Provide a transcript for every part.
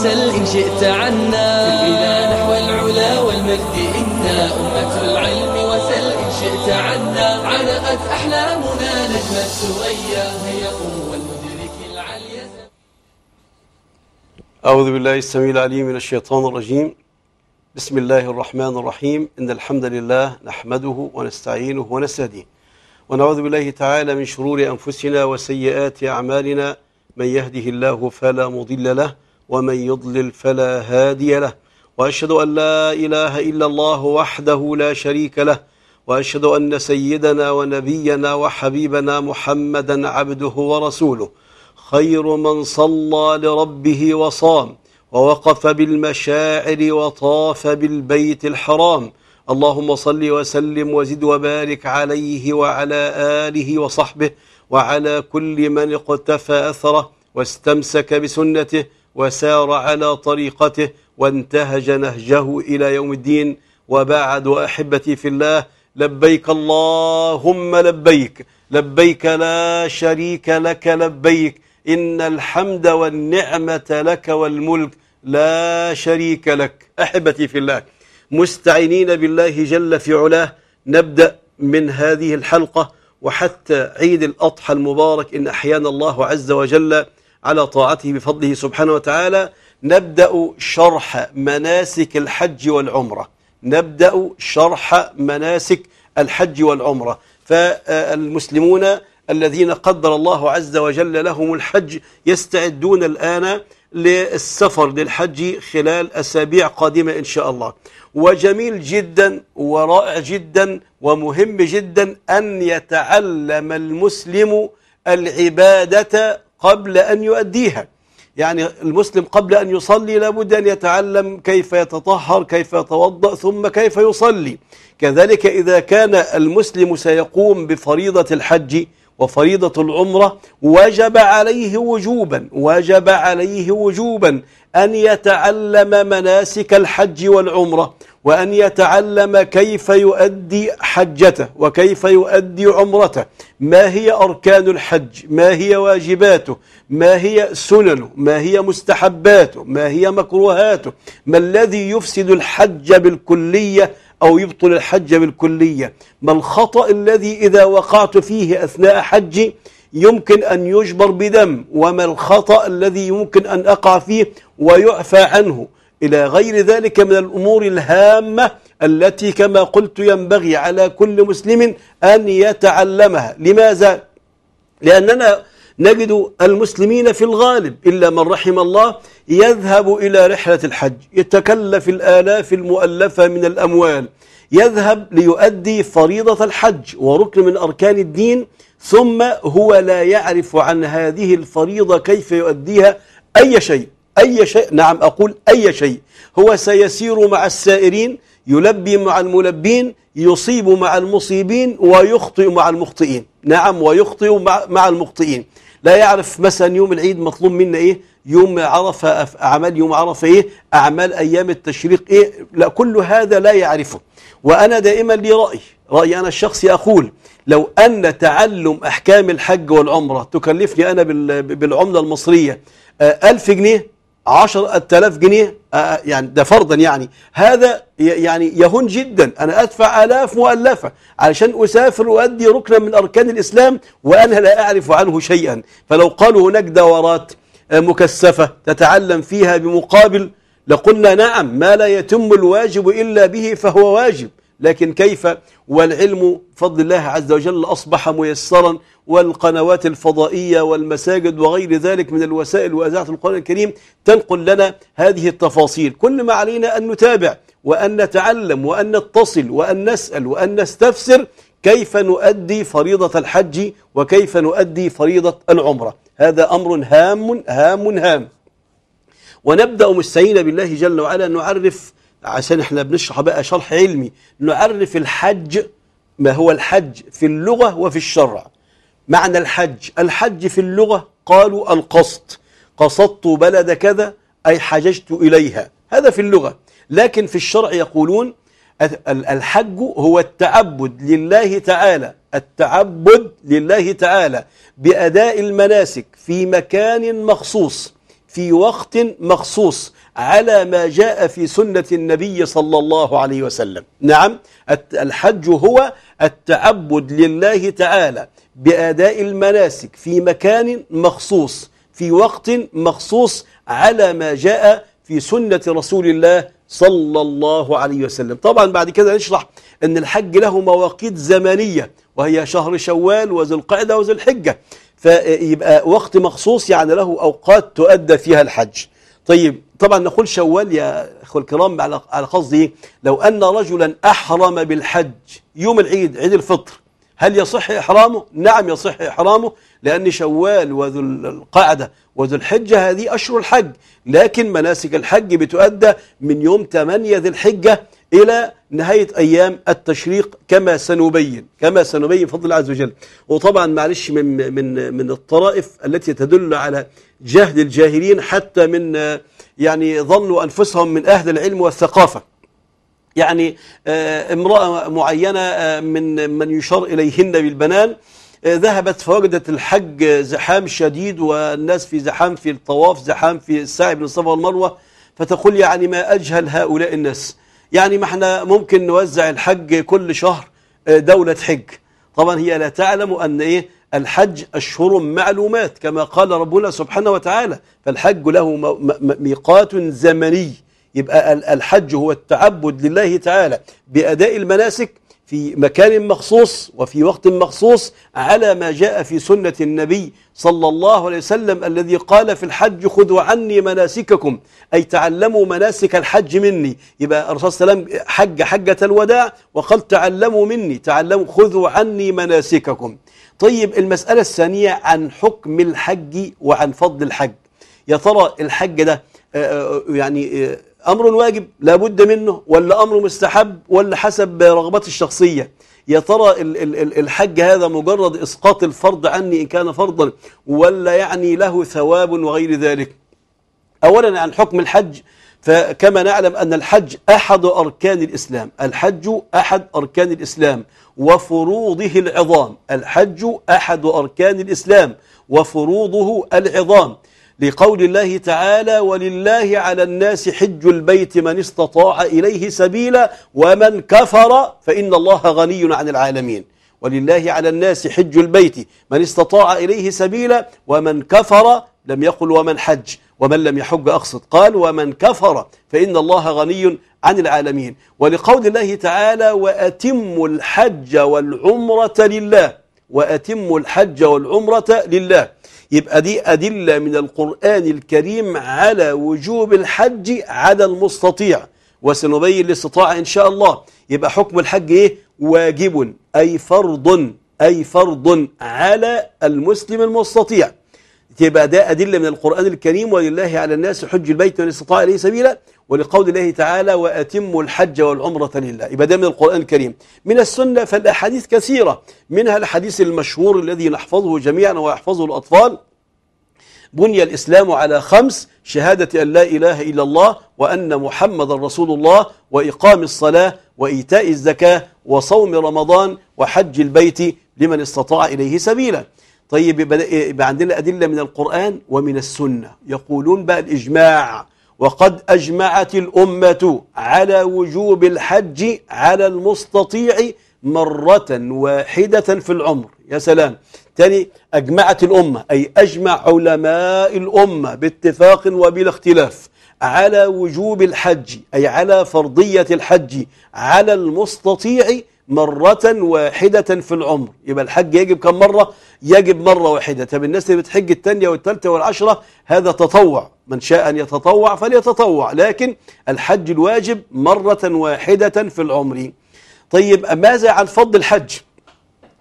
وسل إن شئت عنا بنا نحو العلا والمجد إنا أمة العلم وسل إن شئت عنا علقت أحلامنا نجمة سوية هي قوة المدرك العليا أعوذ بالله السميع العليم من الشيطان الرجيم بسم الله الرحمن الرحيم إن الحمد لله نحمده ونستعينه ونستهديه ونعوذ بالله تعالى من شرور أنفسنا وسيئات أعمالنا من يهده الله فلا مضل له ومن يضلل فلا هادي له وأشهد أن لا إله إلا الله وحده لا شريك له وأشهد أن سيدنا ونبينا وحبيبنا محمدا عبده ورسوله خير من صلى لربه وصام ووقف بالمشاعر وطاف بالبيت الحرام اللهم صل وسلم وزد وبارك عليه وعلى آله وصحبه وعلى كل من اقتفى أثره واستمسك بسنته وسار على طريقته وانتهج نهجه إلى يوم الدين وبعد وأحبتي في الله لبيك اللهم لبيك لبيك لا شريك لك لبيك إن الحمد والنعمة لك والملك لا شريك لك أحبتي في الله مستعينين بالله جل في علاه نبدأ من هذه الحلقة وحتى عيد الأضحى المبارك إن أحيانا الله عز وجل على طاعته بفضله سبحانه وتعالى نبدأ شرح مناسك الحج والعمرة نبدأ شرح مناسك الحج والعمرة فالمسلمون الذين قدر الله عز وجل لهم الحج يستعدون الآن للسفر للحج خلال أسابيع قادمة إن شاء الله وجميل جدا ورائع جدا ومهم جدا أن يتعلم المسلم العبادة قبل أن يؤديها يعني المسلم قبل أن يصلي لابد أن يتعلم كيف يتطهر كيف يتوضأ ثم كيف يصلي كذلك إذا كان المسلم سيقوم بفريضة الحج وفريضة العمرة وجب عليه وجوبا وجب عليه وجوبا أن يتعلم مناسك الحج والعمرة وأن يتعلم كيف يؤدي حجته وكيف يؤدي عمرته ما هي أركان الحج ما هي واجباته ما هي سننه ما هي مستحباته ما هي مكروهاته ما الذي يفسد الحج بالكلية أو يبطل الحج بالكلية ما الخطأ الذي إذا وقعت فيه أثناء حجي يمكن أن يجبر بدم وما الخطأ الذي يمكن أن أقع فيه ويعفى عنه إلى غير ذلك من الأمور الهامة التي كما قلت ينبغي على كل مسلم أن يتعلمها لماذا؟ لأننا نجد المسلمين في الغالب إلا من رحم الله يذهب إلى رحلة الحج يتكلف الآلاف المؤلفة من الأموال يذهب ليؤدي فريضة الحج وركن من أركان الدين ثم هو لا يعرف عن هذه الفريضة كيف يؤديها أي شيء أي شيء نعم أقول أي شيء هو سيسير مع السائرين يلبي مع الملبين يصيب مع المصيبين ويخطئ مع المخطئين نعم ويخطئ مع, المخطئين لا يعرف مثلا يوم العيد مطلوب منا ايه يوم عرفه اعمال يوم عرفه ايه اعمال ايام التشريق ايه لا كل هذا لا يعرفه وانا دائما لي راي رأيي أنا الشخصي أقول لو أن تعلم أحكام الحج والعمرة تكلفني أنا بالعملة المصرية آه، ألف جنيه عشر ألاف جنيه آه، آه، يعني ده فرضا يعني هذا يعني يهون جدا أنا أدفع آلاف مؤلفة علشان أسافر وأدي ركنا من أركان الإسلام وأنا لا أعرف عنه شيئا فلو قالوا هناك دورات مكثفة تتعلم فيها بمقابل لقلنا نعم ما لا يتم الواجب إلا به فهو واجب لكن كيف والعلم فضل الله عز وجل أصبح ميسرا والقنوات الفضائية والمساجد وغير ذلك من الوسائل وأذاعة القرآن الكريم تنقل لنا هذه التفاصيل كل ما علينا أن نتابع وأن نتعلم وأن نتصل وأن نسأل وأن نستفسر كيف نؤدي فريضة الحج وكيف نؤدي فريضة العمرة هذا أمر هام هام هام ونبدأ مستعين بالله جل وعلا نعرف عشان احنا بنشرح بقى شرح علمي نعرف الحج ما هو الحج في اللغة وفي الشرع معنى الحج الحج في اللغة قالوا القصد قصدت بلد كذا أي حججت إليها هذا في اللغة لكن في الشرع يقولون الحج هو التعبد لله تعالى التعبد لله تعالى بأداء المناسك في مكان مخصوص في وقت مخصوص على ما جاء في سنة النبي صلى الله عليه وسلم نعم الحج هو التعبد لله تعالى بأداء المناسك في مكان مخصوص في وقت مخصوص على ما جاء في سنة رسول الله صلى الله عليه وسلم طبعا بعد كده نشرح أن الحج له مواقيت زمنية وهي شهر شوال وذي القعدة وذي الحجة فيبقى وقت مخصوص يعني له أوقات تؤدى فيها الحج طيب طبعا نقول شوال يا أخو الكرام على على قصدي لو أن رجلا أحرم بالحج يوم العيد عيد الفطر هل يصح إحرامه؟ نعم يصح إحرامه لأن شوال وذو القعدة وذو الحجة هذه أشهر الحج لكن مناسك الحج بتؤدى من يوم 8 ذي الحجة إلى نهاية أيام التشريق كما سنبين كما سنبين بفضل الله عز وجل وطبعا معلش من من من الطرائف التي تدل على جهل الجاهلين حتى من يعني ظنوا أنفسهم من أهل العلم والثقافة يعني آه، امرأة معينة آه، من من يشار إليهن بالبنان آه، ذهبت فوجدت الحج زحام شديد والناس في زحام في الطواف زحام في السعي بن الصفا والمروة فتقول يعني ما أجهل هؤلاء الناس يعني ما احنا ممكن نوزع الحج كل شهر دولة حج طبعا هي لا تعلم أن إيه الحج أشهر معلومات كما قال ربنا سبحانه وتعالى فالحج له ميقات زمني يبقى الحج هو التعبد لله تعالى بأداء المناسك في مكان مخصوص وفي وقت مخصوص على ما جاء في سنة النبي صلى الله عليه وسلم الذي قال في الحج خذوا عني مناسككم أي تعلموا مناسك الحج مني يبقى الرسول صلى الله عليه وسلم حج حجة الوداع وقال تعلموا مني تعلموا خذوا عني مناسككم طيب المسألة الثانية عن حكم الحج وعن فضل الحج يا ترى الحج ده آه، آه، آه، يعني أمر واجب لابد منه ولا أمر مستحب ولا حسب رغبات الشخصية يا ترى الحج هذا مجرد إسقاط الفرض عني إن كان فرضا ولا يعني له ثواب وغير ذلك أولا عن حكم الحج فكما نعلم أن الحج أحد أركان الإسلام الحج أحد أركان الإسلام وفروضه العظام الحج أحد أركان الإسلام وفروضه العظام لقول الله تعالى ولله على الناس حج البيت من استطاع إليه سبيلا ومن كفر فإن الله غني عن العالمين ولله على الناس حج البيت من استطاع إليه سبيلا ومن كفر لم يقل ومن حج ومن لم يحج أقصد قال ومن كفر فإن الله غني عن العالمين ولقول الله تعالى وأتموا الحج والعمرة لله وأتموا الحج والعمرة لله يبقى دي أدلة من القرآن الكريم على وجوب الحج على المستطيع وسنبين الاستطاعة إن شاء الله يبقى حكم الحج إيه واجب أي فرض أي فرض على المسلم المستطيع تبقى ده أدلة من القرآن الكريم ولله على الناس حج البيت من استطاع إليه سبيلا ولقول الله تعالى وأتموا الحج والعمرة لله يبقى ده من القرآن الكريم من السنة فالأحاديث كثيرة منها الحديث المشهور الذي نحفظه جميعا ويحفظه الأطفال بني الإسلام على خمس شهادة أن لا إله إلا الله وأن محمد رسول الله وإقام الصلاة وإيتاء الزكاة وصوم رمضان وحج البيت لمن استطاع إليه سبيلا طيب يبقى, يبقى عندنا أدلة من القرآن ومن السنة يقولون بقى الإجماع وقد أجمعت الأمة على وجوب الحج على المستطيع مرة واحدة في العمر يا سلام تاني أجمعت الأمة أي أجمع علماء الأمة باتفاق وبلا اختلاف على وجوب الحج أي على فرضية الحج على المستطيع مرة واحدة في العمر يبقى الحج يجب كم مرة يجب مرة واحدة طب الناس اللي بتحج الثانية والثالثة والعشرة هذا تطوع من شاء أن يتطوع فليتطوع لكن الحج الواجب مرة واحدة في العمر طيب ماذا عن فضل الحج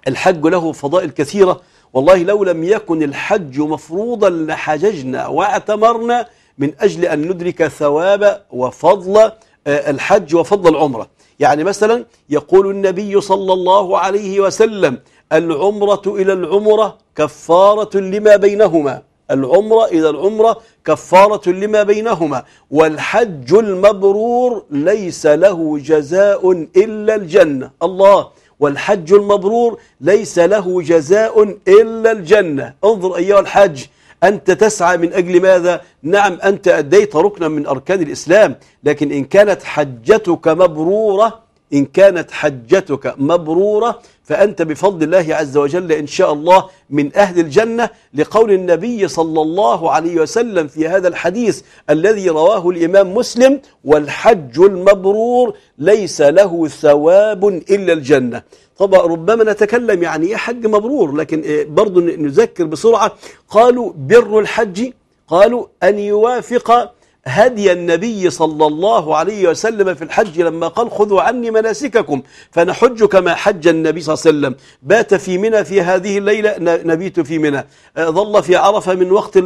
الحج له فضائل كثيرة والله لو لم يكن الحج مفروضا لحججنا واعتمرنا من أجل أن ندرك ثواب وفضل آه، الحج وفضل العمره يعني مثلا يقول النبي صلى الله عليه وسلم العمرة إلى العمرة كفارة لما بينهما العمرة إلى العمرة كفارة لما بينهما والحج المبرور ليس له جزاء إلا الجنة الله والحج المبرور ليس له جزاء إلا الجنة انظر أيها الحج أنت تسعى من أجل ماذا نعم أنت أديت ركنا من أركان الإسلام لكن إن كانت حجتك مبرورة إن كانت حجتك مبرورة فأنت بفضل الله عز وجل إن شاء الله من أهل الجنة لقول النبي صلى الله عليه وسلم في هذا الحديث الذي رواه الإمام مسلم والحج المبرور ليس له ثواب إلا الجنة طب ربما نتكلم يعني ايه حج مبرور لكن إيه برضه نذكر بسرعة قالوا بر الحج قالوا أن يوافق هدي النبي صلى الله عليه وسلم في الحج لما قال خذوا عني مناسككم فنحج كما حج النبي صلى الله عليه وسلم بات في منى في هذه الليلة نبيت في منى آه، ظل في عرفة من وقت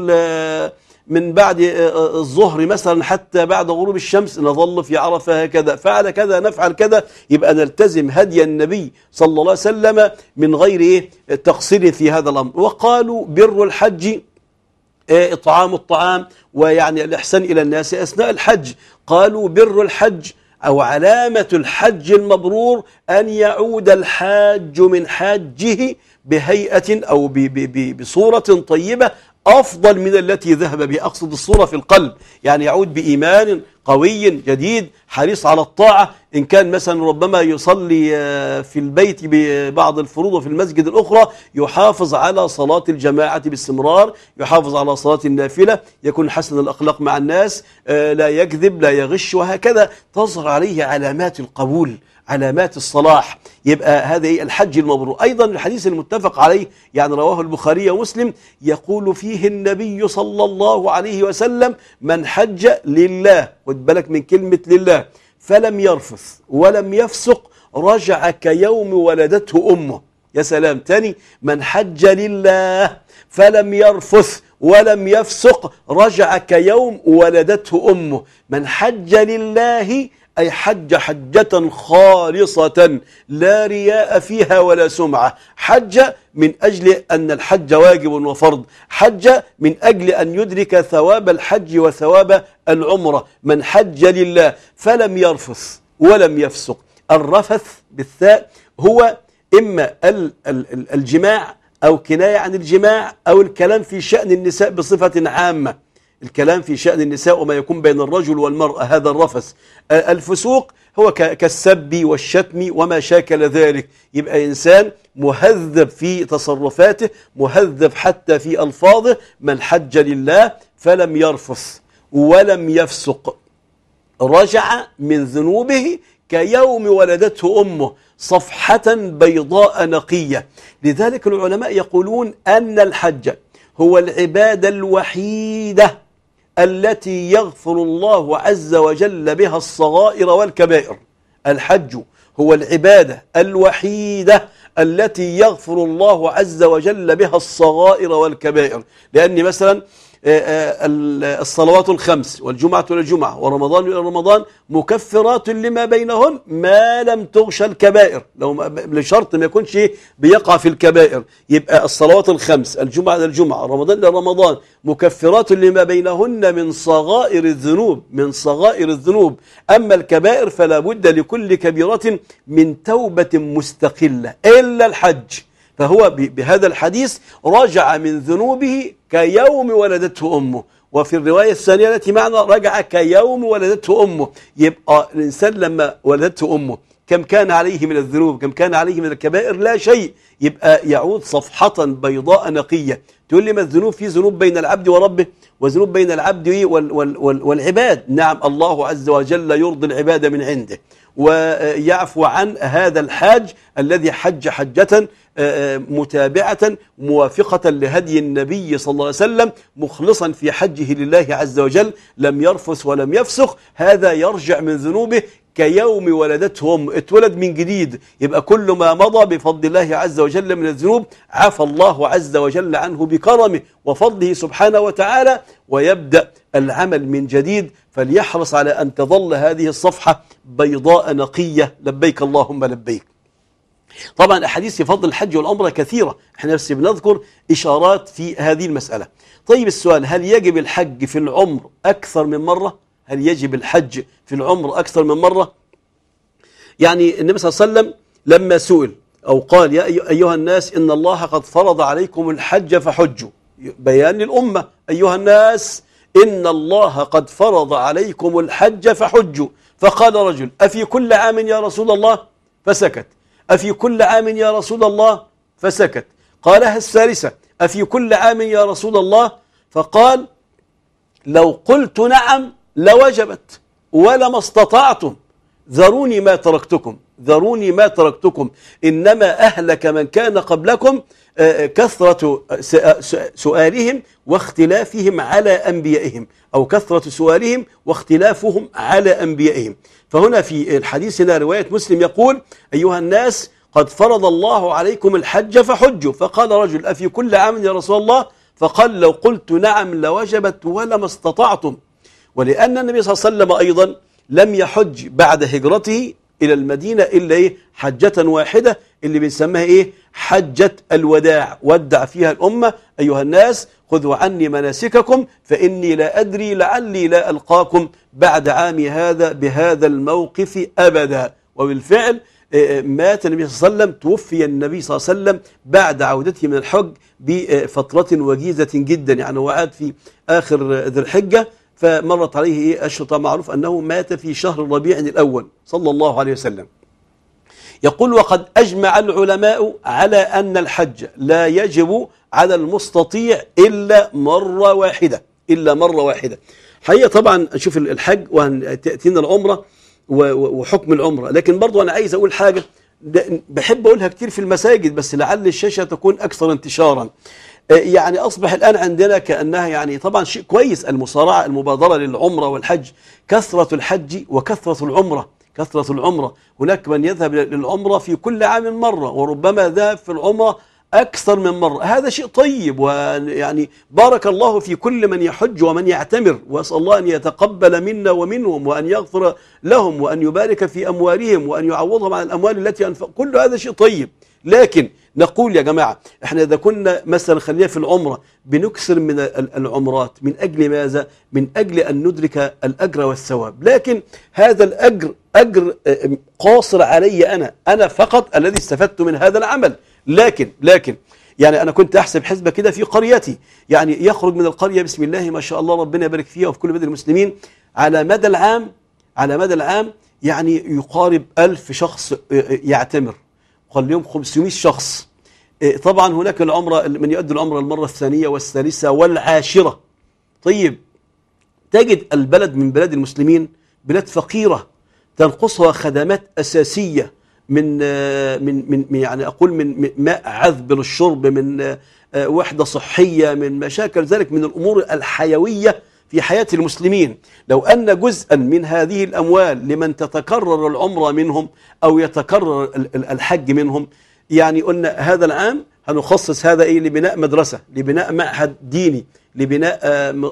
من بعد آه، آه، آه، الظهر مثلا حتى بعد غروب الشمس نظل في عرفة هكذا فعل كذا نفعل كذا يبقى نلتزم هدي النبي صلى الله عليه وسلم من غير إيه؟ تقصير في هذا الأمر وقالوا بر الحج إطعام الطعام ويعني الإحسان إلى الناس أثناء الحج قالوا بر الحج أو علامة الحج المبرور أن يعود الحاج من حاجه بهيئة أو بصورة طيبة أفضل من التي ذهب بها أقصد الصورة في القلب يعني يعود بإيمان قوي جديد حريص على الطاعة إن كان مثلا ربما يصلي آه، في البيت ببعض الفروض وفي المسجد الأخرى يحافظ على صلاة الجماعة باستمرار يحافظ على صلاة النافلة يكون حسن الأخلاق مع الناس آه، لا يكذب لا يغش وهكذا تظهر عليه علامات القبول علامات الصلاح يبقى هذا ايه الحج المبرور أيضا الحديث المتفق عليه يعني رواه البخاري ومسلم يقول فيه النبي صلى الله عليه وسلم من حج لله خد بالك من كلمة لله فلم يرفث ولم يفسق رجع كيوم ولدته أمه يا سلام تاني من حج لله فلم يرفث ولم يفسق رجع كيوم ولدته أمه من حج لله أي حج حجة خالصة لا رياء فيها ولا سمعة حج من أجل أن الحج واجب وفرض حج من أجل أن يدرك ثواب الحج وثواب العمرة من حج لله فلم يرفث ولم يفسق الرفث بالثاء هو إما الجماع أو كناية عن الجماع أو الكلام في شأن النساء بصفة عامة الكلام في شأن النساء وما يكون بين الرجل والمرأة هذا الرفس الفسوق هو كالسب والشتم وما شاكل ذلك يبقى إنسان مهذب في تصرفاته مهذب حتى في ألفاظه من حج لله فلم يرفث ولم يفسق رجع من ذنوبه كيوم ولدته أمه صفحة بيضاء نقية لذلك العلماء يقولون أن الحج هو العبادة الوحيدة التي يغفر الله عز وجل بها الصغائر والكبائر الحج هو العبادة الوحيدة التي يغفر الله عز وجل بها الصغائر والكبائر لأن مثلا آه، آه، الصلوات الخمس والجمعة إلى الجمعة ورمضان إلى رمضان مكفرات لما بينهن ما لم تغشى الكبائر لو بشرط ما يكونش بيقع في الكبائر يبقى الصلوات الخمس الجمعة إلى الجمعة رمضان إلى رمضان مكفرات لما بينهن من صغائر الذنوب من صغائر الذنوب أما الكبائر فلا بد لكل كبيرة من توبة مستقلة إلا الحج فهو بهذا الحديث رجع من ذنوبه كيوم ولدته أمه وفي الرواية الثانية التي معنا رجع كيوم ولدته أمه يبقى الإنسان لما ولدته أمه كم كان عليه من الذنوب كم كان عليه من الكبائر لا شيء يبقى يعود صفحة بيضاء نقية تقول لي ما الذنوب في ذنوب بين العبد وربه وذنوب بين العبد والعباد نعم الله عز وجل يرضي العباد من عنده ويعفو عن هذا الحاج الذي حج حجة آه، آه، متابعة موافقة لهدي النبي صلى الله عليه وسلم مخلصا في حجه لله عز وجل لم يرفس ولم يفسخ هذا يرجع من ذنوبه كيوم ولدتهم اتولد من جديد يبقى كل ما مضى بفضل الله عز وجل من الذنوب عفى الله عز وجل عنه بكرمه وفضله سبحانه وتعالى ويبدأ العمل من جديد فليحرص على أن تظل هذه الصفحة بيضاء نقية لبيك اللهم لبيك طبعا أحاديث في فضل الحج والعمره كثيرة احنا بس بنذكر إشارات في هذه المسألة طيب السؤال هل يجب الحج في العمر أكثر من مرة؟ هل يجب الحج في العمر أكثر من مرة يعني النبي صلى الله عليه وسلم لما سئل أو قال يا أيها الناس إن الله قد فرض عليكم الحج فحجوا بيان للأمة أيها الناس إن الله قد فرض عليكم الحج فحجوا فقال رجل أفي كل عام يا رسول الله فسكت أفي كل عام يا رسول الله فسكت قالها الثالثة أفي كل عام يا رسول الله فقال لو قلت نعم لوجبت ولما استطعتم ذروني ما تركتكم ذروني ما تركتكم إنما أهلك من كان قبلكم آه، آه، كثرة آه، سؤالهم واختلافهم على أنبيائهم أو كثرة سؤالهم واختلافهم على أنبيائهم فهنا في الحديث هنا رواية مسلم يقول أيها الناس قد فرض الله عليكم الحج فحجوا فقال رجل أفي كل عام يا رسول الله فقال لو قلت نعم لوجبت ولما استطعتم ولأن النبي صلى الله عليه وسلم أيضا لم يحج بعد هجرته إلى المدينة إلا إيه حجة واحدة اللي بنسميها إيه حجة الوداع ودع فيها الأمة أيها الناس خذوا عني مناسككم فإني لا أدري لعلي لا ألقاكم بعد عامي هذا بهذا الموقف أبدا وبالفعل آه، آه، مات النبي صلى الله عليه وسلم توفي النبي صلى الله عليه وسلم بعد عودته من الحج بفترة وجيزة جدا يعني هو قاعد في آخر ذي الحجة فمرت عليه أشرطة معروف أنه مات في شهر ربيع الأول صلى الله عليه وسلم يقول وقد أجمع العلماء على أن الحج لا يجب على المستطيع إلا مرة واحدة إلا مرة واحدة حقيقة طبعا نشوف الحج وتأتينا العمرة وحكم العمرة لكن برضو أنا عايز أقول حاجة بحب أقولها كتير في المساجد بس لعل الشاشة تكون أكثر انتشارا يعني أصبح الآن عندنا كأنها يعني طبعا شيء كويس المصارعة المبادرة للعمرة والحج كثرة الحج وكثرة العمرة كثرة العمرة هناك من يذهب للعمرة في كل عام مرة وربما ذهب في العمرة أكثر من مرة هذا شيء طيب ويعني بارك الله في كل من يحج ومن يعتمر وأسأل الله أن يتقبل منا ومنهم وأن يغفر لهم وأن يبارك في أموالهم وأن يعوضهم عن الأموال التي أنفق كل هذا شيء طيب لكن نقول يا جماعة احنا إذا كنا مثلا خلينا في العمرة بنكسر من العمرات من أجل ماذا؟ من أجل أن ندرك الأجر والثواب لكن هذا الأجر أجر آه، آه، قاصر علي أنا أنا فقط الذي استفدت من هذا العمل لكن لكن يعني أنا كنت أحسب حسبة كده في قريتي يعني يخرج من القرية بسم الله ما شاء الله ربنا يبارك فيها وفي كل بلد المسلمين على مدى العام على مدى العام يعني يقارب ألف شخص آه، آه، يعتمر قال لهم 500 شخص آه، طبعا هناك العمرة من يؤدي العمرة المرة الثانية والثالثة والعاشرة طيب تجد البلد من بلاد المسلمين بلاد فقيرة تنقصها خدمات أساسية آه، من من من يعني اقول من ماء عذب للشرب من آه، آه، وحده صحيه من مشاكل ذلك من الامور الحيويه في حياه المسلمين لو ان جزءا من هذه الاموال لمن تتكرر العمره منهم او يتكرر الحج منهم يعني قلنا هذا العام هنخصص هذا ايه لبناء مدرسه لبناء معهد ديني لبناء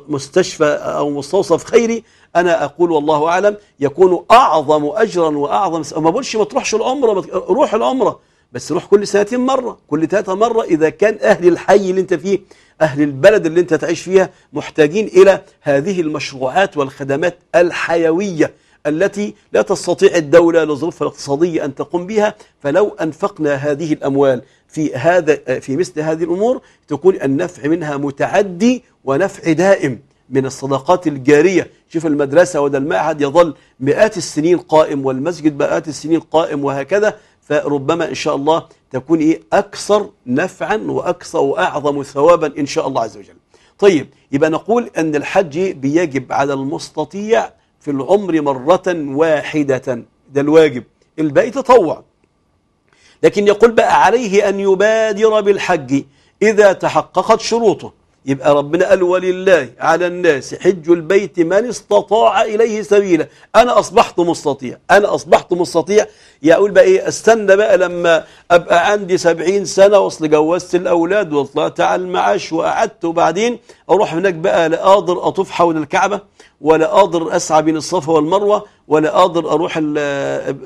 مستشفى او مستوصف خيري أنا أقول والله أعلم يكون أعظم أجرا وأعظم ما بقولش ما تروحش العمرة روح العمرة بس روح كل سنتين مرة كل ثلاثة مرة إذا كان أهل الحي اللي أنت فيه أهل البلد اللي أنت تعيش فيها محتاجين إلى هذه المشروعات والخدمات الحيوية التي لا تستطيع الدولة لظروفها الاقتصادية أن تقوم بها فلو أنفقنا هذه الأموال في هذا في مثل هذه الأمور تكون النفع منها متعدي ونفع دائم من الصداقات الجارية شوف المدرسة وده المعهد يظل مئات السنين قائم والمسجد مئات السنين قائم وهكذا فربما إن شاء الله تكون إيه أكثر نفعا وأكثر وأعظم ثوابا إن شاء الله عز وجل طيب يبقى نقول أن الحج بيجب على المستطيع في العمر مرة واحدة ده الواجب الباقي تطوع لكن يقول بقى عليه أن يبادر بالحج إذا تحققت شروطه يبقى ربنا قال ولله على الناس حج البيت من استطاع إليه سبيلا أنا أصبحت مستطيع أنا أصبحت مستطيع يقول بقى إيه استنى بقى لما أبقى عندي سبعين سنة وأصل جوزت الأولاد وطلعت على المعاش وقعدت وبعدين أروح هناك بقى لا أطوف حول الكعبة ولا قادر أسعى بين الصفا والمروة ولا قادر أروح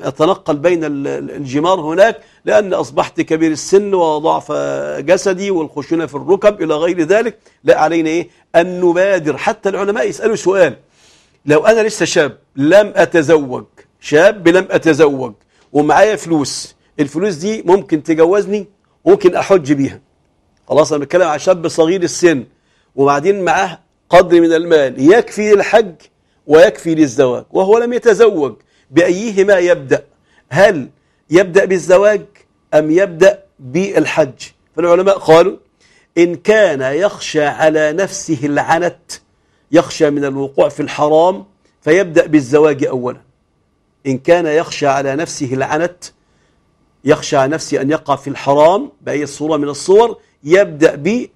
أتنقل بين الجمار هناك لأن أصبحت كبير السن وضعف جسدي والخشونة في الركب إلى غير ذلك لا علينا إيه أن نبادر حتى العلماء يسألوا سؤال لو أنا لسه شاب لم أتزوج شاب لم أتزوج ومعايا فلوس الفلوس دي ممكن تجوزني ممكن أحج بيها خلاص أنا بتكلم على شاب صغير السن وبعدين معاه قدر من المال يكفي للحج ويكفي للزواج وهو لم يتزوج بأيهما يبدأ هل يبدأ بالزواج أم يبدأ بالحج فالعلماء قالوا إن كان يخشى على نفسه العنت يخشى من الوقوع في الحرام فيبدأ بالزواج أولا إن كان يخشى على نفسه العنت يخشى على نفسه أن يقع في الحرام بأي صورة من الصور يبدأ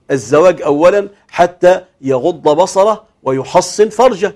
بالزواج أولا حتى يغض بصره ويحصن فرجه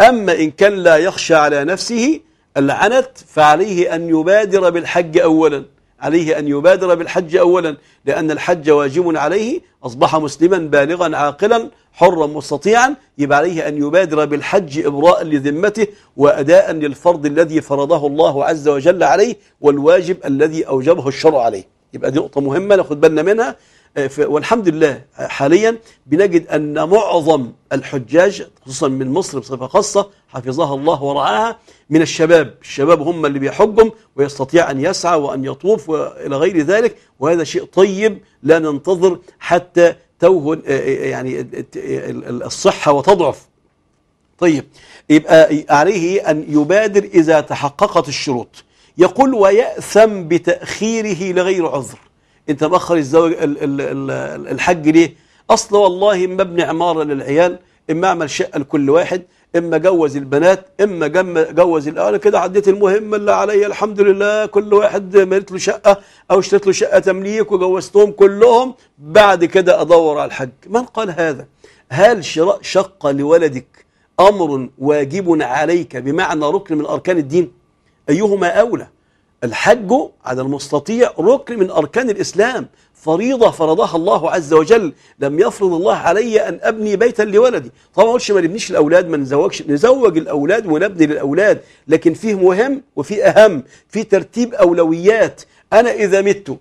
أما إن كان لا يخشى على نفسه العنت فعليه أن يبادر بالحج أولا عليه أن يبادر بالحج أولا لأن الحج واجب عليه أصبح مسلما بالغا عاقلا حرا مستطيعا يبقى عليه أن يبادر بالحج إبراء لذمته وأداء للفرض الذي فرضه الله عز وجل عليه والواجب الذي أوجبه الشرع عليه يبقى دي نقطة مهمة ناخد بالنا منها آه، والحمد لله آه، حاليا بنجد أن معظم الحجاج خصوصا من مصر بصفة خاصة حفظها الله ورعاها من الشباب الشباب هم اللي بيحجم ويستطيع أن يسعى وأن يطوف وإلى غير ذلك وهذا شيء طيب لا ننتظر حتى توهن آه، يعني الصحة وتضعف طيب يبقى عليه أن يبادر إذا تحققت الشروط يقول ويأثم بتأخيره لغير عذر انت مأخر الزواج الحج ليه اصل والله اما ابني عماره للعيال اما اعمل شقه لكل واحد اما جوز البنات اما جوز انا كده عديت المهمه اللي عليا الحمد لله كل واحد مريت له شقه او اشتريت له شقه تمليك وجوزتهم كلهم بعد كده ادور على الحج من قال هذا هل شراء شقه لولدك امر واجب عليك بمعنى ركن من اركان الدين ايهما اولى الحج على المستطيع ركن من أركان الإسلام فريضة فرضها الله عز وجل لم يفرض الله علي أن أبني بيتا لولدي طبعا ما ما نبنيش الأولاد ما نزوجش نزوج الأولاد ونبني للأولاد لكن فيه مهم وفي أهم في ترتيب أولويات أنا إذا مت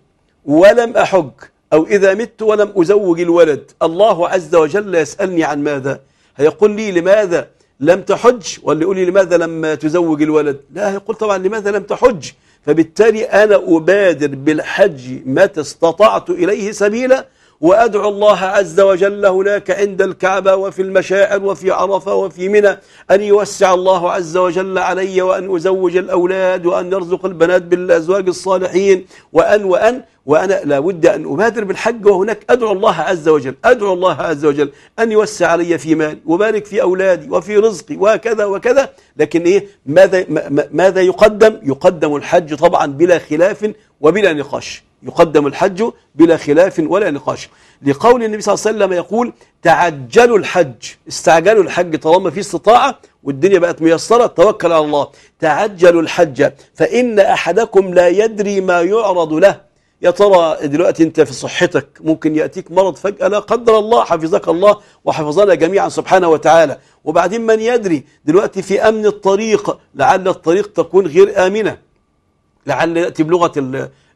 ولم أحج أو إذا مت ولم أزوج الولد الله عز وجل يسألني عن ماذا هيقول لي لماذا لم تحج ولا يقول لي لماذا لم تزوج الولد لا هيقول طبعا لماذا لم تحج فبالتالي أنا أبادر بالحج متى استطعت إليه سبيلا وأدعو الله عز وجل هناك عند الكعبة وفي المشاعر وفي عرفة وفي منى أن يوسع الله عز وجل علي وأن أزوج الأولاد وأن يرزق البنات بالأزواج الصالحين وأن وأن وأنا لابد أن أبادر بالحج وهناك أدعو الله عز وجل أدعو الله عز وجل أن يوسع علي في مالي وبارك في أولادي وفي رزقي وكذا وكذا لكن إيه ماذا, ماذا يقدم يقدم الحج طبعا بلا خلاف وبلا نقاش يقدم الحج بلا خلاف ولا نقاش لقول النبي صلى الله عليه وسلم يقول تعجلوا الحج استعجلوا الحج طالما في استطاعة والدنيا بقت ميسرة توكل على الله تعجلوا الحج فإن أحدكم لا يدري ما يعرض له يا ترى دلوقتي انت في صحتك ممكن يأتيك مرض فجأة لا قدر الله حفظك الله وحفظنا جميعا سبحانه وتعالى وبعدين من يدري دلوقتي في أمن الطريق لعل الطريق تكون غير آمنة لعل يأتي بلغة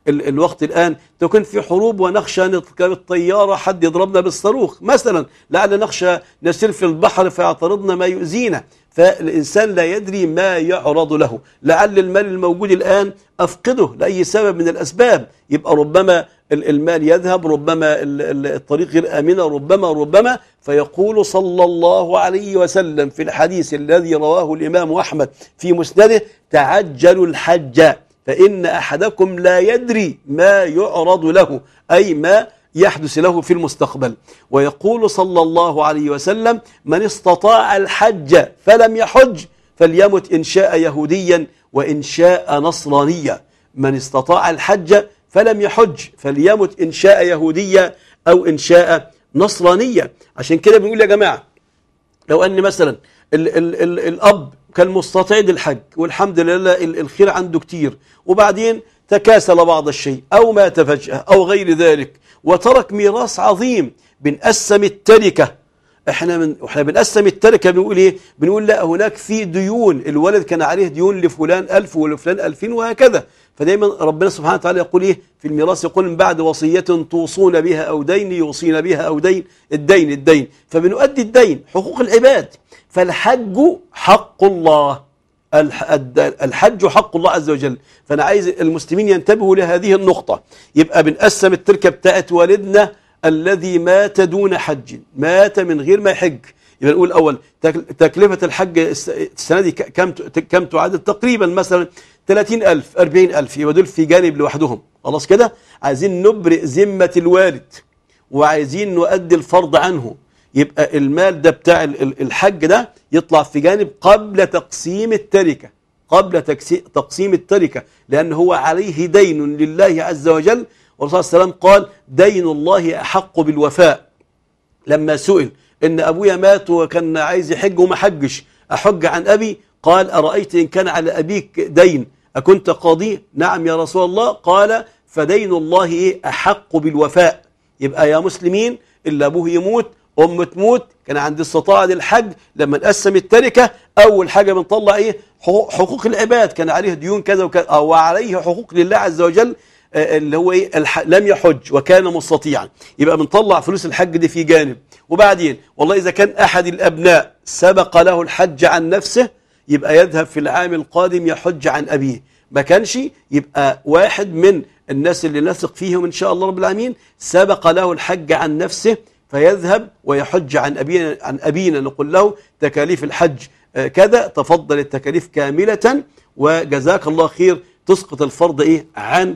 ال الوقت الآن تكون في حروب ونخشى أن الطيارة حد يضربنا بالصاروخ مثلا لعل نخشى نسير في البحر فيعترضنا ما يؤذينا فالإنسان لا يدري ما يعرض له لعل المال الموجود الآن أفقده لأي سبب من الأسباب يبقى ربما المال يذهب ربما الطريق غير آمنة ربما ربما فيقول صلى الله عليه وسلم في الحديث الذي رواه الإمام أحمد في مسنده تعجلوا الحج فإن أحدكم لا يدري ما يعرض له أي ما يحدث له في المستقبل ويقول صلى الله عليه وسلم من استطاع الحج فلم يحج فليمت إن شاء يهوديا وإن شاء نصرانيا من استطاع الحج فلم يحج فليمت إن شاء يهوديا أو إن شاء نصرانيا عشان كده بنقول يا جماعة لو أن مثلا الـ الـ الـ الأب كالمستطعد للحج والحمد لله الخير عنده كتير وبعدين تكاسل بعض الشيء أو مات فجأة أو غير ذلك وترك ميراث عظيم بنقسم التركة احنا من احنا بنقسم التركه بنقول ايه بنقول لا هناك في ديون الولد كان عليه ديون لفلان 1000 ولفلان 2000 وهكذا فدايما ربنا سبحانه وتعالى يقول إيه في الميراث يقول من بعد وصية توصون بها أو دين يوصين بها أو دين الدين الدين فبنؤدي الدين حقوق العباد فالحج حق الله الحج حق الله عز وجل فأنا عايز المسلمين ينتبهوا لهذه النقطة يبقى بنقسم التركة بتاعت والدنا الذي مات دون حج مات من غير ما يحج يبقى نقول اول تكلفه الحج السنه دي كم كم تعادل تقريبا مثلا 30000 40000 يبقى دول في جانب لوحدهم خلاص كده عايزين نبرئ ذمه الوالد وعايزين نؤدي الفرض عنه يبقى المال ده بتاع الحج ده يطلع في جانب قبل تقسيم التركه قبل تقسيم التركه لان هو عليه دين لله عز وجل والرسول صلى الله عليه وسلم قال دين الله احق بالوفاء لما سئل إن أبويا مات وكان عايز يحج وما حجش أحج عن أبي قال أرأيت إن كان على أبيك دين أكنت قاضي نعم يا رسول الله قال فدين الله إيه أحق بالوفاء يبقى يا مسلمين اللي أبوه يموت أمه تموت كان عندي استطاعة للحج لما نقسم التركة أول حاجة بنطلع إيه حقوق العباد كان عليه ديون كذا وكذا أو عليه حقوق لله عز وجل آه، اللي هو ايه لم يحج وكان مستطيعا يبقى بنطلع فلوس الحج دي في جانب وبعدين والله إذا كان أحد الأبناء سبق له الحج عن نفسه يبقى يذهب في العام القادم يحج عن أبيه ما كانش يبقى واحد من الناس اللي نثق فيهم إن شاء الله رب العالمين سبق له الحج عن نفسه فيذهب ويحج عن أبينا, عن أبينا نقول له تكاليف الحج آه، كذا تفضل التكاليف كاملة وجزاك الله خير تسقط الفرض ايه عن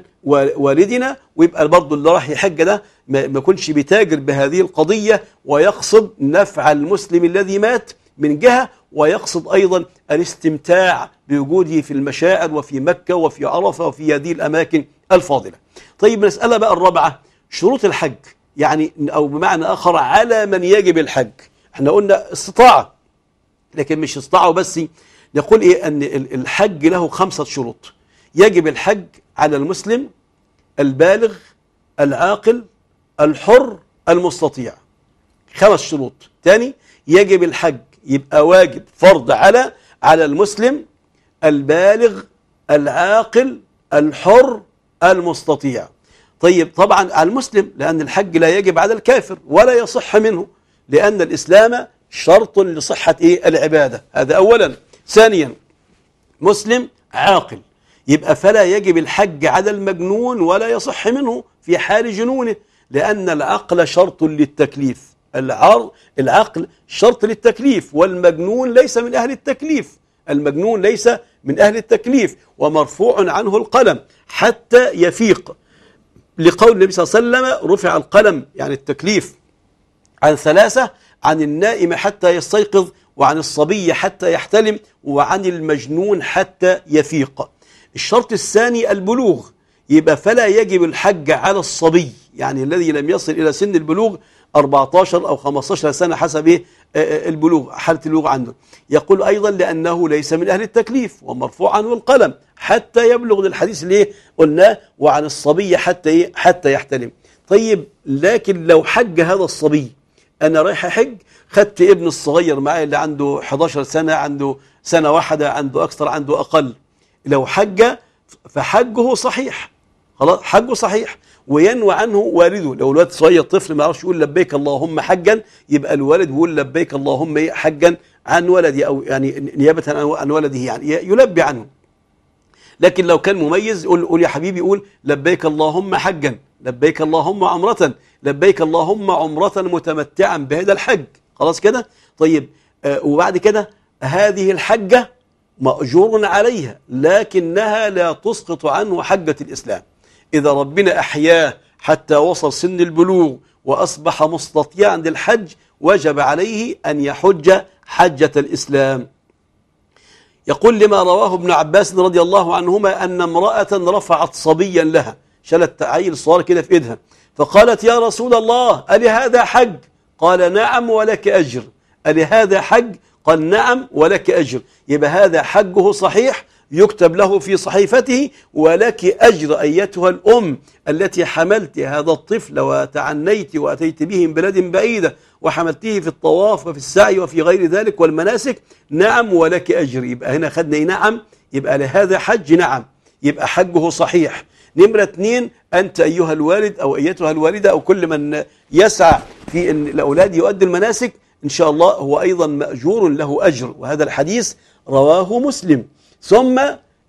والدنا ويبقى برضه اللي راح يحج ده ما يكونش بيتاجر بهذه القضية ويقصد نفع المسلم الذي مات من جهة ويقصد أيضا الاستمتاع بوجوده في المشاعر وفي مكة وفي عرفة وفي هذه الأماكن الفاضلة طيب المساله بقى الرابعة شروط الحج يعني أو بمعنى آخر على من يجب الحج احنا قلنا استطاعة لكن مش استطاعة بس نقول إيه أن الحج له خمسة شروط يجب الحج على المسلم البالغ العاقل الحر المستطيع خمس شروط تاني يجب الحج يبقى واجب فرض على على المسلم البالغ العاقل الحر المستطيع طيب طبعا على المسلم لأن الحج لا يجب على الكافر ولا يصح منه لأن الإسلام شرط لصحة إيه العبادة هذا أولا ثانيا مسلم عاقل يبقى فلا يجب الحج على المجنون ولا يصح منه في حال جنونه لأن العقل شرط للتكليف العر العقل شرط للتكليف والمجنون ليس من أهل التكليف المجنون ليس من أهل التكليف ومرفوع عنه القلم حتى يفيق لقول النبي صلى الله عليه وسلم رفع القلم يعني التكليف عن ثلاثة عن النائم حتى يستيقظ وعن الصبي حتى يحتلم وعن المجنون حتى يفيق الشرط الثاني البلوغ يبقى فلا يجب الحج على الصبي يعني الذي لم يصل إلى سن البلوغ 14 أو 15 سنة حسب إيه؟ آه، آه، البلوغ حالة البلوغ عنده يقول أيضا لأنه ليس من أهل التكليف ومرفوع عنه القلم حتى يبلغ للحديث اللي إيه؟ قلناه وعن الصبي حتى إيه حتى يحتلم طيب لكن لو حج هذا الصبي أنا رايح أحج خدت ابن الصغير معايا اللي عنده 11 سنة عنده سنة واحدة عنده أكثر عنده أقل لو حج فحجه صحيح خلاص حجه صحيح وينوى عنه والده لو الولد صغير طفل ما يعرفش يقول لبيك اللهم حجا يبقى الوالد بيقول لبيك اللهم حجا عن ولدي او يعني نيابه عن ولده يعني يلبي عنه لكن لو كان مميز قول, قول يا حبيبي قول لبيك اللهم حجا لبيك اللهم عمرة لبيك اللهم عمرة متمتعا بهذا الحج خلاص كده طيب آه وبعد كده هذه الحجة مأجور عليها لكنها لا تسقط عنه حجة الإسلام إذا ربنا أحياه حتى وصل سن البلوغ وأصبح مستطيعا للحج وجب عليه أن يحج حجة الإسلام يقول لما رواه ابن عباس رضي الله عنهما أن امرأة رفعت صبيا لها شلت عيل صار كده في إيدها فقالت يا رسول الله ألهذا حج قال نعم ولك أجر ألهذا حج قال نعم ولك أجر يبقى هذا حقه صحيح يكتب له في صحيفته ولك أجر أيتها الأم التي حملت هذا الطفل وتعنيت وأتيت به من بلد بعيدة وحملته في الطواف وفي السعي وفي غير ذلك والمناسك نعم ولك أجر يبقى هنا خدنا نعم يبقى لهذا حج نعم يبقى حجه صحيح نمرة اثنين أنت أيها الوالد أو أيتها الوالدة أو كل من يسعى في أن الأولاد يؤدي المناسك إن شاء الله هو أيضا مأجور له أجر وهذا الحديث رواه مسلم ثم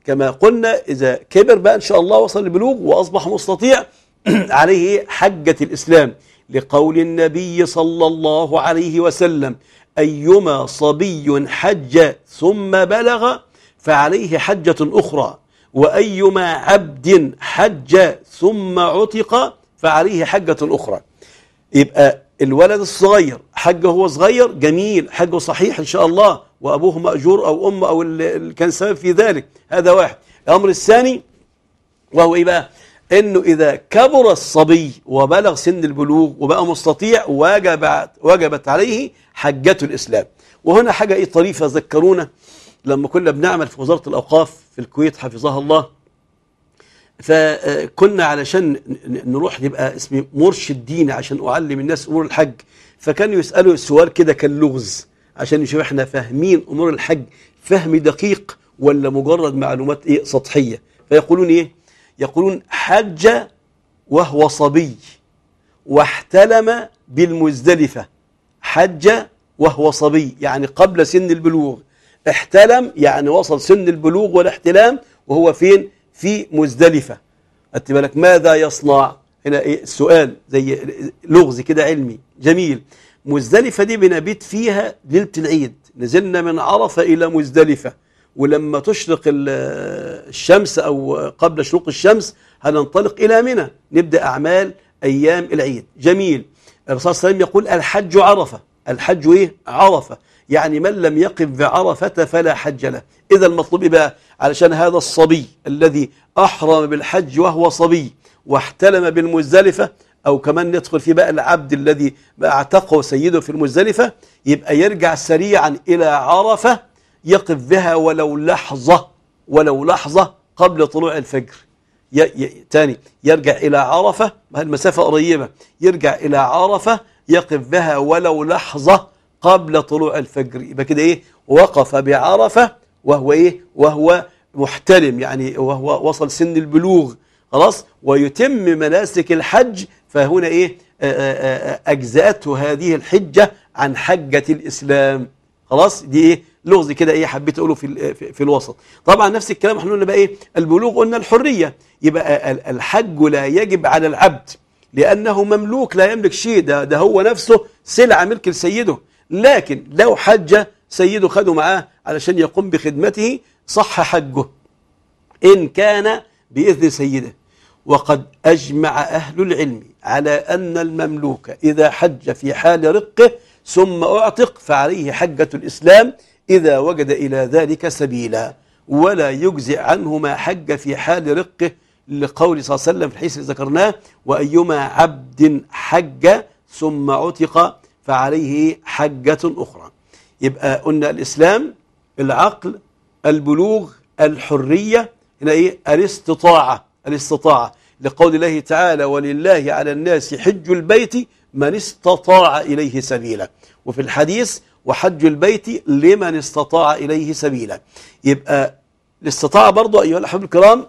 كما قلنا إذا كبر بقى إن شاء الله وصل البلوغ وأصبح مستطيع عليه حجة الإسلام لقول النبي صلى الله عليه وسلم أيما صبي حج ثم بلغ فعليه حجة أخرى وأيما عبد حج ثم عتق فعليه حجة أخرى يبقى الولد الصغير حجه هو صغير جميل حجه صحيح إن شاء الله وأبوه مأجور أو أم أو اللي كان سبب في ذلك هذا واحد الأمر الثاني وهو إيه بقى انه اذا كبر الصبي وبلغ سن البلوغ وبقى مستطيع وجب وجبت عليه حجة الاسلام وهنا حاجه ايه طريفه ذكرونا لما كنا بنعمل في وزاره الاوقاف في الكويت حفظها الله فكنا علشان نروح يبقى اسمي مرشد ديني عشان أعلم الناس أمور الحج فكانوا يسألوا السؤال كده كان لغز عشان نشوف احنا فاهمين أمور الحج فهم دقيق ولا مجرد معلومات ايه سطحية فيقولون ايه يقولون حج وهو صبي واحتلم بالمزدلفة حج وهو صبي يعني قبل سن البلوغ احتلم يعني وصل سن البلوغ والاحتلام وهو فين في مزدلفة خدت بالك ماذا يصنع هنا إيه السؤال زي لغز كده علمي جميل مزدلفة دي بنبيت فيها ليلة العيد نزلنا من عرفة إلى مزدلفة ولما تشرق الشمس أو قبل شروق الشمس هننطلق إلى منى نبدأ أعمال أيام العيد جميل الرسول صلى الله عليه وسلم يقول الحج عرفة الحج إيه؟ عرفة يعني من لم يقف بعرفة فلا حج له إذا المطلوب بقى علشان هذا الصبي الذي أحرم بالحج وهو صبي واحتلم بالمزدلفة أو كمان ندخل في بقى العبد الذي اعتقه سيده في المزدلفة يبقى يرجع سريعا إلى عرفة يقف بها ولو لحظة ولو لحظة قبل طلوع الفجر ي ي تاني يرجع إلى عرفة المسافة قريبة يرجع إلى عرفة يقف بها ولو لحظة قبل طلوع الفجر يبقى كده ايه وقف بعرفة وهو ايه وهو محتلم يعني وهو وصل سن البلوغ خلاص ويتم مناسك الحج فهنا ايه اجزاته هذه الحجة عن حجة الاسلام خلاص دي ايه لغز كده ايه حبيت اقوله في في الوسط طبعا نفس الكلام احنا قلنا بقى ايه البلوغ قلنا الحريه يبقى الحج لا يجب على العبد لانه مملوك لا يملك شيء ده ده هو نفسه سلعه ملك لسيده لكن لو حج سيده خده معاه علشان يقوم بخدمته صح حجه إن كان بإذن سيده وقد أجمع أهل العلم على أن المملوك إذا حج في حال رقه ثم أعتق فعليه حجة الإسلام إذا وجد إلى ذلك سبيلا ولا يجزئ عنه ما حج في حال رقه لقول صلى الله عليه وسلم في الحديث اللي ذكرناه وأيما عبد حج ثم عتق فعليه حجة أخرى يبقى قلنا الإسلام العقل البلوغ الحرية هنا إيه الاستطاعة الاستطاعة لقول الله تعالى ولله على الناس حج البيت من استطاع إليه سبيلا وفي الحديث وحج البيت لمن استطاع إليه سبيلا يبقى الاستطاعة برضو أيها الأحباب الكرام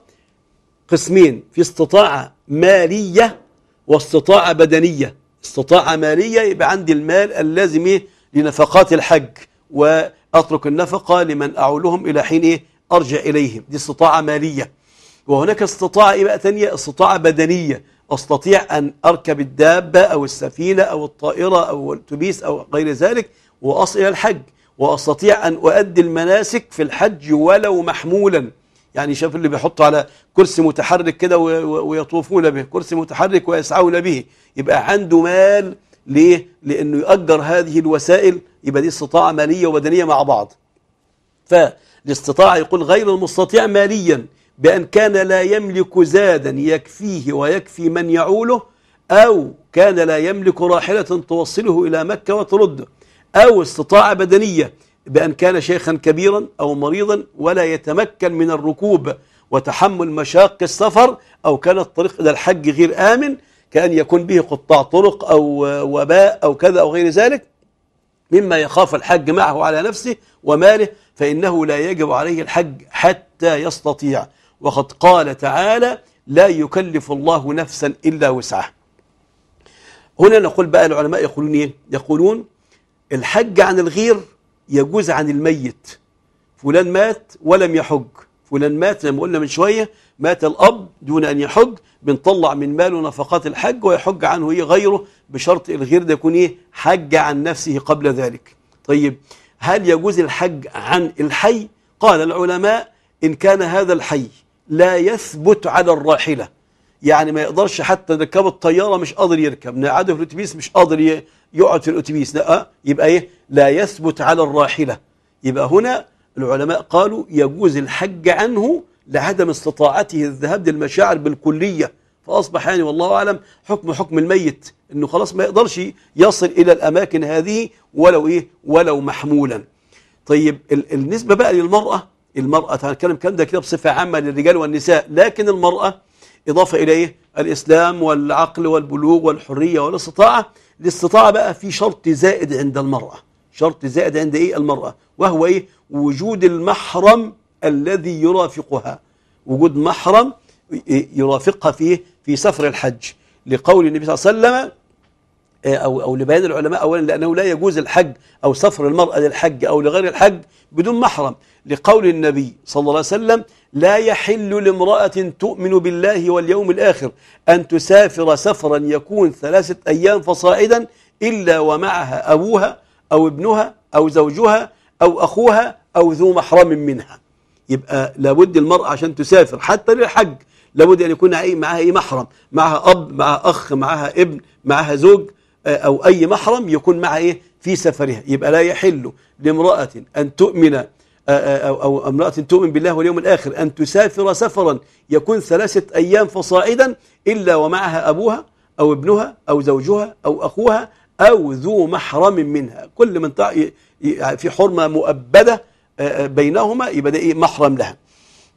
قسمين في استطاعة مالية واستطاعة بدنية استطاعة مالية يبقى عندي المال اللازم إيه؟ لنفقات الحج وأترك النفقة لمن أعولهم إلى حين إيه؟ أرجع إليهم دي استطاعة مالية وهناك استطاعة إيه بقى تانية استطاعة بدنية أستطيع أن أركب الدابة أو السفينة أو الطائرة أو الأتوبيس أو غير ذلك وأصل إلى الحج وأستطيع أن أؤدي المناسك في الحج ولو محمولا يعني شاف اللي بيحطوا على كرسي متحرك كده ويطوفون به كرسي متحرك ويسعون به يبقى عنده مال ليه لانه يأجر هذه الوسائل يبقى دي استطاعة مالية وبدنية مع بعض فالاستطاعة يقول غير المستطيع ماليا بأن كان لا يملك زادا يكفيه ويكفي من يعوله أو كان لا يملك راحلة توصله إلى مكة وترده أو استطاعة بدنية بأن كان شيخا كبيرا أو مريضا ولا يتمكن من الركوب وتحمل مشاق السفر أو كان الطريق إلى الحج غير آمن كأن يكون به قطاع طرق أو وباء أو كذا أو غير ذلك مما يخاف الحج معه على نفسه وماله فإنه لا يجب عليه الحج حتى يستطيع وقد قال تعالى لا يكلف الله نفسا إلا وسعها هنا نقول بقى العلماء يقولون إيه؟ يقولون الحج عن الغير يجوز عن الميت فلان مات ولم يحج فلان مات زي ما قلنا من شوية مات الأب دون أن يحج بنطلع من ماله نفقات الحج ويحج عنه إيه غيره بشرط الغير ده يكون إيه حج عن نفسه قبل ذلك طيب هل يجوز الحج عن الحي قال العلماء إن كان هذا الحي لا يثبت على الراحلة يعني ما يقدرش حتى ركاب الطيارة مش قادر يركب نقعده في الأتوبيس مش قادر يقعد في الأتوبيس لا آه، يبقى إيه لا يثبت على الراحلة يبقى هنا العلماء قالوا يجوز الحج عنه لعدم استطاعته الذهاب للمشاعر بالكلية فأصبح يعني والله أعلم حكم حكم الميت إنه خلاص ما يقدرش يصل إلى الأماكن هذه ولو إيه ولو محمولا طيب النسبة بقى للمرأة المرأة هنتكلم الكلام ده كده بصفة عامة للرجال والنساء لكن المرأة إضافة إليه إيه؟ الإسلام والعقل والبلوغ والحرية والاستطاعة الاستطاعة بقى في شرط زائد عند المرأة شرط زائد عند إيه المرأة وهو إيه وجود المحرم الذي يرافقها وجود محرم يرافقها فيه في سفر الحج لقول النبي صلى الله عليه وسلم آه، أو أو لبيان العلماء أولا لأنه لا يجوز الحج أو سفر المرأة للحج أو لغير الحج بدون محرم لقول النبي صلى الله عليه وسلم لا يحل لامرأة تؤمن بالله واليوم الآخر أن تسافر سفرا يكون ثلاثة أيام فصائدا إلا ومعها أبوها أو ابنها أو زوجها أو أخوها أو ذو محرم منها يبقى لابد المرأة عشان تسافر حتى للحج لابد أن يكون معها أي محرم معها أب معها أخ معها ابن معها زوج آه، أو أي محرم يكون معها إيه في سفرها يبقى لا يحل لامرأة أن تؤمن أو أو امرأة تؤمن بالله واليوم الآخر أن تسافر سفرا يكون ثلاثة أيام فصاعدا إلا ومعها أبوها أو ابنها أو زوجها أو أخوها أو ذو محرم منها كل من في حرمة مؤبدة بينهما يبقى إيه محرم لها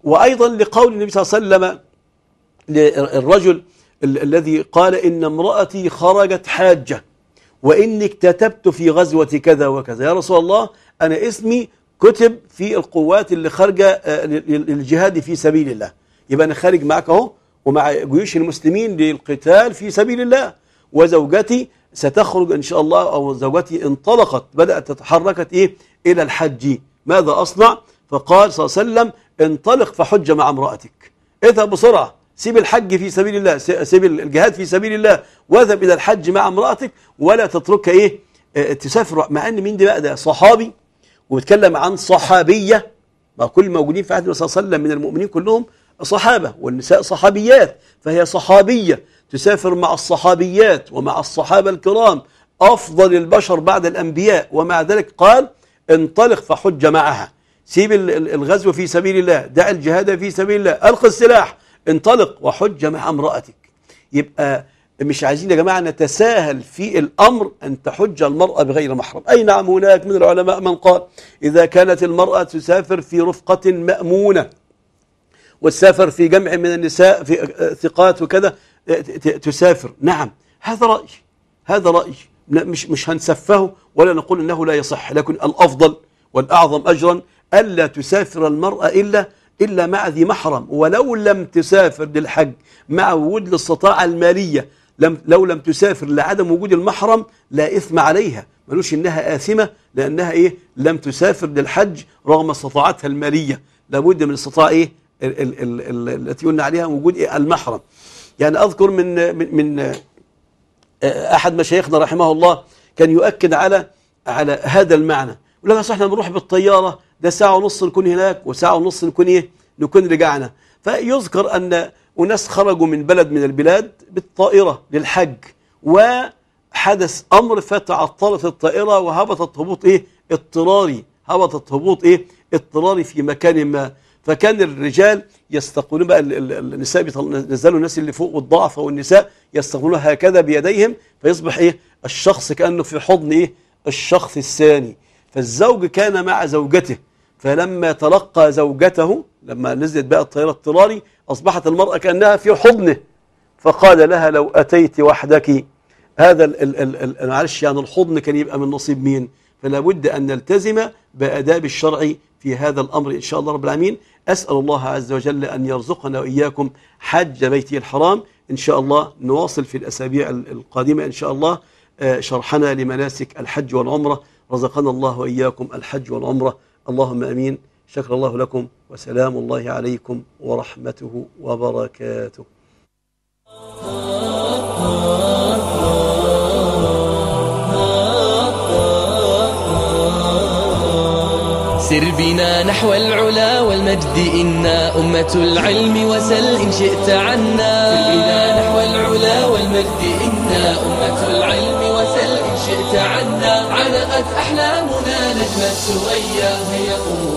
وأيضا لقول النبي صلى الله عليه وسلم للرجل الذي قال إن امرأتي خرجت حاجة وإني اكتتبت في غزوة كذا وكذا يا رسول الله أنا اسمي كتب في القوات اللي خارجه آه، للجهاد في سبيل الله يبقى انا خارج معاك اهو ومع جيوش المسلمين للقتال في سبيل الله وزوجتي ستخرج ان شاء الله او زوجتي انطلقت بدات تتحركت ايه الى الحج ماذا اصنع فقال صلى الله عليه وسلم انطلق فحج مع امراتك اذهب بسرعه سيب الحج في سبيل الله سيب الجهاد في سبيل الله واذهب الى الحج مع امراتك ولا تترك ايه آه، تسافر مع ان مين دي بقى ده صحابي وبيتكلم عن صحابية ما كل الموجودين في عهد الرسول صلى الله عليه وسلم من المؤمنين كلهم صحابة والنساء صحابيات فهي صحابية تسافر مع الصحابيات ومع الصحابة الكرام أفضل البشر بعد الأنبياء ومع ذلك قال انطلق فحج معها سيب الغزو في سبيل الله دع الجهاد في سبيل الله ألق السلاح انطلق وحج مع امرأتك يبقى مش عايزين يا جماعة نتساهل في الأمر أن تحج المرأة بغير محرم أي نعم هناك من العلماء من قال إذا كانت المرأة تسافر في رفقة مأمونة وتسافر في جمع من النساء في آه، ثقات وكذا آه، تسافر نعم هذا رأي هذا رأي مش مش هنسفه ولا نقول انه لا يصح لكن الافضل والاعظم اجرا الا تسافر المراه الا الا مع ذي محرم ولو لم تسافر للحج مع وجود الاستطاعه الماليه لم لو لم تسافر لعدم وجود المحرم لا إثم عليها ملوش إنها آثمة لأنها إيه لم تسافر للحج رغم استطاعتها المالية لابد من استطاع إيه التي قلنا عليها وجود إيه المحرم يعني أذكر من من, من أحد مشايخنا رحمه الله كان يؤكد على على هذا المعنى يقول لك احنا بنروح بالطيارة ده ساعة ونص نكون هناك وساعة ونص نكون إيه نكون رجعنا فيذكر أن وناس خرجوا من بلد من البلاد بالطائرة للحج وحدث أمر فتعطلت الطائرة وهبطت هبوط إيه اضطراري هبطت هبوط إيه اضطراري في مكان ما فكان الرجال يستقبلون بقى النساء نزلوا الناس اللي فوق والضعف والنساء يستقبلون هكذا بيديهم فيصبح ايه الشخص كانه في حضن ايه الشخص الثاني فالزوج كان مع زوجته فلما تلقى زوجته لما نزلت بقى الطيارة اضطراري أصبحت المرأة كأنها في حضنه فقال لها لو أتيت وحدك هذا معلش يعني الحضن كان يبقى من نصيب مين فلا بد أن نلتزم بأداب الشرع في هذا الأمر إن شاء الله رب العالمين أسأل الله عز وجل أن يرزقنا وإياكم حج بيته الحرام إن شاء الله نواصل في الأسابيع القادمة إن شاء الله آه، شرحنا لمناسك الحج والعمرة رزقنا الله وإياكم الحج والعمرة اللهم أمين شكر الله لكم وسلام الله عليكم ورحمته وبركاته سر بنا نحو العلا والمجد إنا أمة العلم وسل إن شئت عنا سر بنا نحو العلا والمجد إنا أمة العلم وسل إن شئت عنا علقت أحلامنا كانت نفسه وياه يطوف